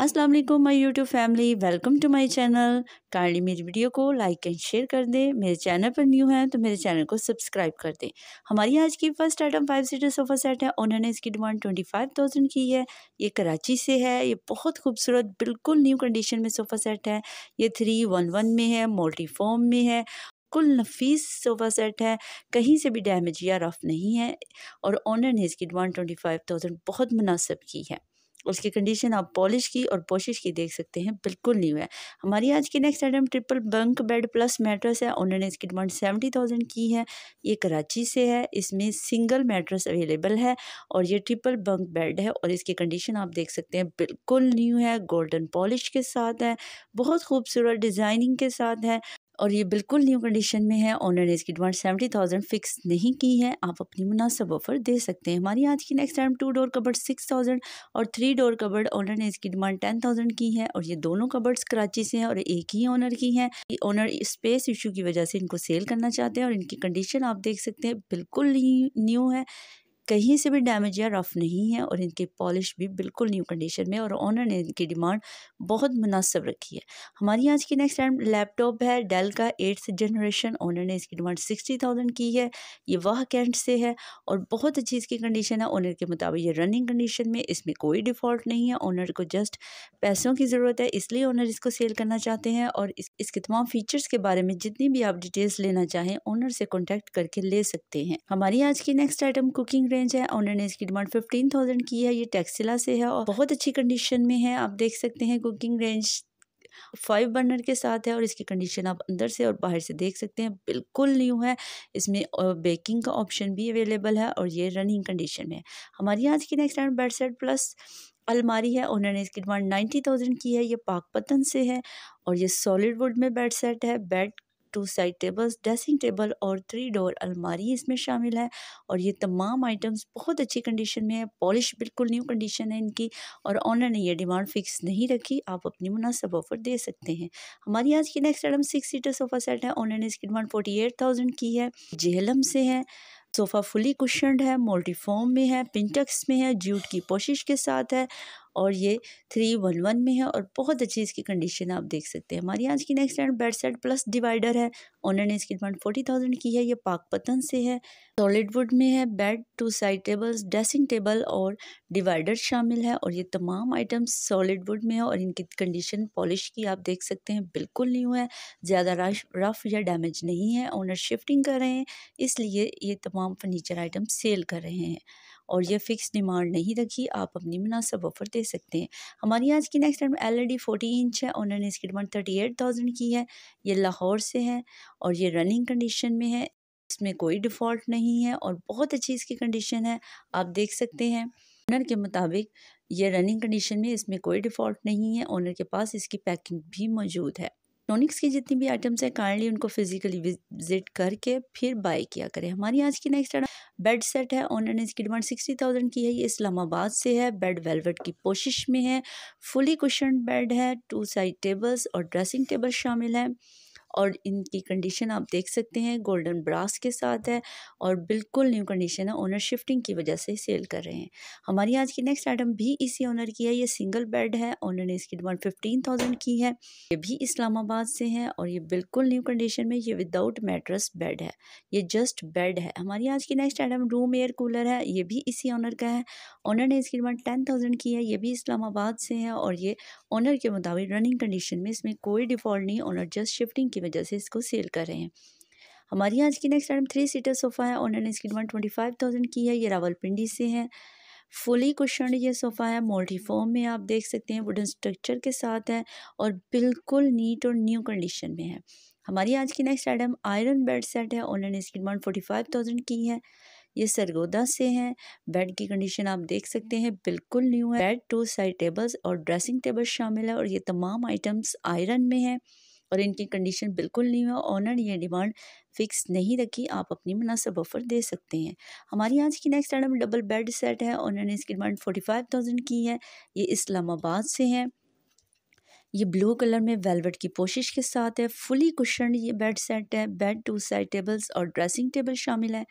अस्सलाम वालेकुम my YouTube family welcome to my channel kindly मेरी वीडियो को लाइक एंड शेयर कर दें मेरे चैनल पर न्यू है तो मेरे चैनल को सब्सक्राइब कर दें हमारी आज की first item five seater sofa set है उन्होंने इसकी डिमांड ट्वेंटी फाइव थाउजेंड की है ये कराची से है ये बहुत खूबसूरत बिल्कुल न्यू कंडीशन में सोफ़ा सेट है ये थ्री वन वन में है फॉर्म में है कुल नफीस सोफ़ा सेट है कहीं से भी डैमेज या रफ नहीं है और ऑनर ने इसकी डिमांड ट्वेंटी फाइव थाउजेंड बहुत मुनासिब की है उसकी कंडीशन आप पॉलिश की और पोशिश की देख सकते हैं बिल्कुल न्यू है हमारी आज की next item triple bunk bed plus mattress है उन्होंने इसकी डिमांड सेवेंटी थाउजेंड की है ये कराची से है इसमें सिंगल मेट्रस अवेलेबल है और ये ट्रिपल बंक बेड है और इसकी कंडीशन आप देख सकते हैं बिल्कुल न्यू है गोल्डन पॉलिश के साथ है बहुत खूबसूरत डिज़ाइनिंग के साथ है और ये बिल्कुल न्यू कंडीशन में है ऑनर ने इसकी डिमांड सेवेंटी थाउजेंड फिक्स नहीं की है आप अपनी मुनासब ऑफर दे सकते हैं हमारी आज की next time two door cupboard six thousand और थ्री डोर कबर्ड ऑनर ने इसकी डिमांड टेन थाउजेंड की है और ये दोनों कबर्ड्स कराची से हैं और एक ही ऑनर की है ऑनर स्पेस इशू की वजह से इनको सेल करना चाहते हैं और इनकी कंडीशन आप देख सकते हैं बिल्कुल न्यू है कहीं से भी डैमेज या रफ़ नहीं है और इनकी पॉलिश भी बिल्कुल न्यू कंडीशन में और ऑनर ने इनकी डिमांड बहुत मुनासिब रखी है हमारी आज की नेक्स्ट टाइम लैपटॉप है डेल का एट्थ जनरेशन ऑनर ने इसकी डिमांड सिक्सटी थाउजेंड की है ये वह कैंट से है और बहुत अच्छी इसकी कंडीशन है ऑनर के मुताबिक ये रनिंग कंडीशन में इसमें कोई डिफ़ॉल्ट नहीं है ऑनर को जस्ट पैसों की ज़रूरत है इसलिए ऑनर इसको सेल करना चाहते हैं और इस, इसके तमाम फीचर्स के बारे में जितनी भी आप डिटेल्स लेना चाहें ऑनर से कॉन्टैक्ट करके ले सकते हैं हमारी आज की नेक्स्ट आइटम कुकिंग रेंज है उन्होंने इसकी डिमांड फिफ्टीन थाउजेंड की है ये टेक्सिला से है और बहुत अच्छी कंडीशन में है आप देख सकते हैं कुकिंग रेंज फाइव बर्नर के साथ है और इसकी कंडीशन आप अंदर से और बाहर से देख सकते हैं बिल्कुल न्यू है इसमें बेकिंग का ऑप्शन भी अवेलेबल है और ये रनिंग कंडीशन में है हमारी आज की नेक्स्ट ब्रेड सेट प्लस अलमारी है उन्होंने इसकी डिमांड नाइन्टी थाउजेंड की है ये पाकपतन से है और ये सॉलिड वुड में बेड सेट है bed two side tables dressing table और थ्री डोर अलमारी इसमें शामिल है और ये तमाम आइटम्स बहुत अच्छी कंडीशन में है पॉलिश बिल्कुल न्यू कंडीशन है इनकी और ऑनर ने यह डिमांड फिक्स नहीं रखी आप अपनी मुनासब ऑफर दे सकते हैं हमारी आज की next item six seater sofa set है ऑनर ने इसकी डिमांड फोर्टी एट थाउजेंड की है जेहलम से है सोफ़ा फुली कुशनड है मोल्टीफॉर्म में है पिंटक्स में है जूट की पोशिश के साथ है और ये थ्री वन वन में है और बहुत अच्छी इसकी कंडीशन आप देख सकते हैं हमारी आज की next hand bed set plus divider है ऑनर ने इसकी डिमांड फोर्टी थाउजेंड की है ये पाक पतन से है सॉलिड वुड में है bed two side tables dressing table और डिवाइडर शामिल है और ये तमाम आइटम्स सॉलिड वुड में है और इनकी कंडीशन पॉलिश की आप देख सकते हैं बिल्कुल नहीं हुआ है ज़्यादा रफ या डैमेज नहीं है ऑनर शिफ्टिंग कर रहे हैं इसलिए ये तमाम फर्नीचर आइटम सेल कर रहे हैं और यह फ़िक्स डिमांड नहीं रखी आप अपनी मुनासब ऑफर दे सकते हैं हमारी आज की next item L E forty inch है उन्होंने इसकी डिमांड थर्टी एट थाउजेंड की है ये लाहौर से है और ये रनिंग कंडीशन में है इसमें कोई डिफ़ॉल्ट नहीं है और बहुत अच्छी इसकी कंडीशन है आप देख सकते हैं ऑनर के मुताबिक ये रनिंग कंडीशन में इसमें कोई डिफ़ॉल्ट नहीं है ऑनर के पास इसकी पैकिंग भी मौजूद है टोनिक्स की जितनी भी आइटम्स हैं काइंडली उनको फिजिकली विजिट करके फिर बाय किया करें हमारी आज की नेक्स्ट आइटम बेड सेट है ऑनलाइन इसकी डिमांड सिक्सटी थाउजेंड की है ये इस्लामाबाद से है बेड वेलवेट की कोशिश में है फुली कुशन बेड है टू साइड टेबल्स और ड्रेसिंग टेबल शामिल है और इनकी कंडीशन आप देख सकते हैं गोल्डन ब्रास के साथ है और बिल्कुल न्यू कंडीशन है ओनर शिफ्टिंग की वजह से सेल कर रहे हैं हमारी आज की नेक्स्ट आइटम भी इसी ओनर की है ये सिंगल बेड है ओनर ने इसकी डिमांड फिफ्टीन थाउजेंड की है ये भी इस्लामाबाद से है और ये बिल्कुल न्यू कंडीशन में ये विदाउट मेट्रस बेड है ये जस्ट बेड है हमारी आज की next item room air cooler है ये भी इसी ऑनर का है ऑनर ने इसकी डिमांड टेन थाउजेंड की है ये भी इस्लामाबाद से है और ये ऑनर के मुताबिक रनिंग कंडीशन में इसमें कोई डिफॉल्ट नहीं ऑनर जस्ट शिफ्टिंग की वजह से इसको सेल कर रहे हैं हमारी आज की next item three seater sofa है ऑनलाइन इसकी डिमांड ट्वेंटी फाइव थाउजेंड की है ये रावलपिंडी से है फुली कुशन ये सोफ़ा है मोल्टी फॉर्म में आप देख सकते हैं वुडन स्ट्रक्चर के साथ है और बिल्कुल नीट और न्यू कंडीशन में है हमारी आज की next item iron bed set है ऑनलाइन इसकी डिमांड फोर्टी फाइव थाउजेंड की है ये सरगोदा से है बेड की कंडीशन आप देख सकते हैं बिल्कुल न्यू है बेड टू साइड टेबल्स और ड्रेसिंग टेबल शामिल है और ये तमाम आइटम्स आयरन में है और इनकी कंडीशन बिल्कुल नहीं है ऑनर ये डिमांड फिक्स नहीं रखी आप अपनी मुनासिब ऑफर दे सकते हैं हमारी आज की next item double bed set है ऑनर इसकी डिमांड फोर्टी फाइव थाउजेंड की है ये इस्लामाबाद से है ये ब्लू कलर में वेलवेट की पोशिश के साथ है फुली कुशन ये बेड सेट है बेड टू साइड टेबल्स और ड्रेसिंग टेबल शामिल है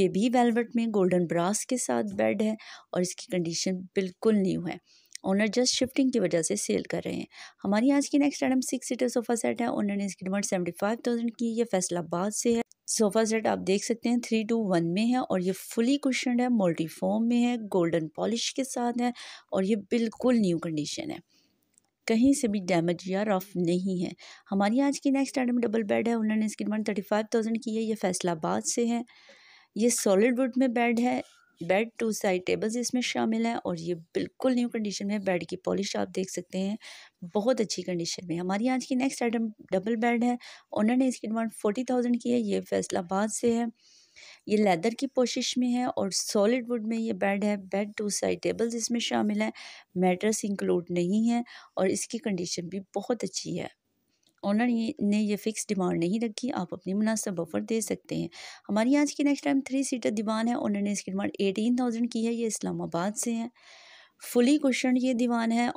ये भी वेलवेट में गोल्डन ब्रास के साथ बेड है और इसकी कंडीशन बिल्कुल न्यू है ओनर जस्ट शिफ्टिंग की वजह से सेल कर रहे हैं हमारी आज की next item six seater sofa set है ओनर ने इसकी डिमांड सेवेंटी फाइव थाउजेंड की ये फैसलाबाद से है सोफा सेट आप देख सकते हैं थ्री टू वन में है और ये फुली कुशन है मल्टीफॉर्म में है गोल्डन पॉलिश के साथ है और ये बिल्कुल न्यू कंडीशन है कहीं से भी डैमेज या रफ नहीं है हमारी आज की नेक्स्ट आइटम डबल बेड है उन्होंने इसकी डिमांड थर्टी फाइव थाउजेंड की है ये फैसलाबाद से है ये सॉलिड वुड में बेड है बेड टू साइड टेबल्स इसमें शामिल हैं और ये बिल्कुल न्यू कंडीशन में बेड की पॉलिश आप देख सकते हैं बहुत अच्छी कंडीशन में हमारी आज की नेक्स्ट आइटम डबल बेड है ओनर ने इसकी डिमांड फोर्टी थाउजेंड की है ये फैसलाबाद से है ये लेदर की पोशिश में है और सॉलिड वुड में ये बेड है बेड टू साइड टेबल्स इसमें शामिल हैं मेट्रस इंक्लूड नहीं है और इसकी कंडीशन भी बहुत अच्छी है ऑनर ने ये फिक्स डिमांड नहीं रखी आप अपनी मुनासब बफर दे सकते हैं हमारी आज की नेक्स्ट टाइम थ्री सीटर दीवान है ऑनर ने इसकी डिमांड एटीन थाउजेंड की है ये इस्लामाबाद से है फुली क्वेश्चन ये दीवान है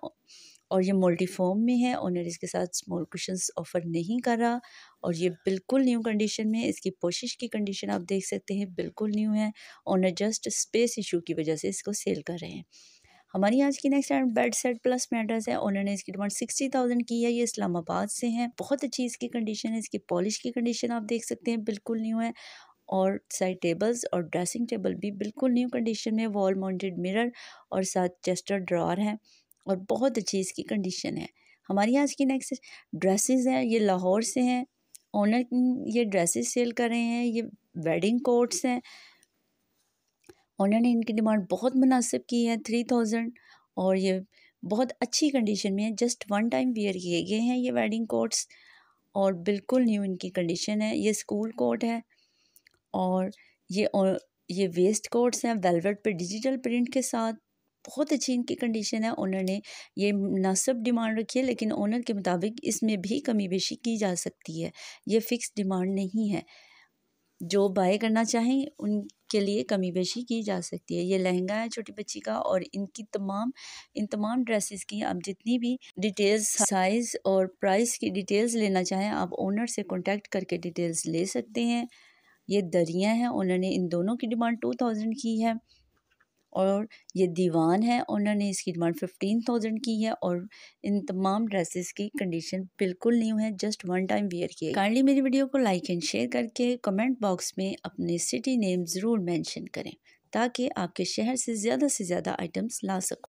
और ये मल्टीफॉर्म में है ऑनर इसके साथ स्मॉल क्वेश्चन ऑफर नहीं कर रहा और ये बिल्कुल न्यू कंडीशन में है इसकी कोशिश की कंडीशन आप देख सकते हैं बिल्कुल न्यू है ऑनर जस्ट स्पेस इशू की वजह से इसको सेल कर रहे हैं हमारी आज की next and bed set plus mattress है उन्होंने इसकी डिमांड सिक्सटी थाउजेंड की है ये इस्लामाबाद से है बहुत अच्छी इसकी कंडीशन है इसकी पॉलिश की कंडीशन आप देख सकते हैं बिल्कुल न्यू है और साइड टेबल्स और ड्रेसिंग टेबल भी बिल्कुल न्यू कंडीशन में वॉल माउंटेड मिरर और साथ चेस्टर ड्रॉर है और बहुत अच्छी इसकी कंडीशन है हमारी आज की नेक्स्ट ड्रेसेस हैं ये लाहौर से हैं ऑनर ये ड्रेसेस सेल कर रहे हैं ये वेडिंग कोट्स हैं उन्होंने इनकी डिमांड बहुत मुनासिब की है थ्री थाउजेंड और ये बहुत अच्छी कंडीशन में है जस्ट वन टाइम वेयर किए गए हैं ये वेडिंग कोट्स और बिल्कुल न्यू इनकी कंडीशन है ये स्कूल कोट है और ये और ये वेस्ट कोट्स हैं वेलवेट पे डिजिटल प्रिंट के साथ बहुत अच्छी इनकी कंडीशन है उन्होंने ये मुनासिब डिमांड रखी है लेकिन ओनर के मुताबिक इसमें भी कमी बेशी की जा सकती है ये फ़िक्स डिमांड नहीं है जो बाय करना चाहें उन के लिए कमी बेशी की जा सकती है ये लहंगा है छोटी बच्ची का और इनकी तमाम इन तमाम ड्रेसेस की आप जितनी भी डिटेल्स साइज़ और प्राइस की डिटेल्स लेना चाहें आप ओनर से कॉन्टेक्ट करके डिटेल्स ले सकते हैं ये दरिया हैं उन्होंने इन दोनों की डिमांड टू थाउजेंड की है और ये दीवान है उन्होंने इसकी डिमांड फिफ्टीन थाउजेंड की है और इन तमाम ड्रेसेस की कंडीशन बिल्कुल न्यू है जस्ट वन टाइम वेयर किए काइंडली मेरी वीडियो को लाइक एंड शेयर करके कमेंट बॉक्स में अपने सिटी नेम ज़रूर मैंशन करें ताकि आपके शहर से ज़्यादा से ज़्यादा आइटम्स ला सकूँ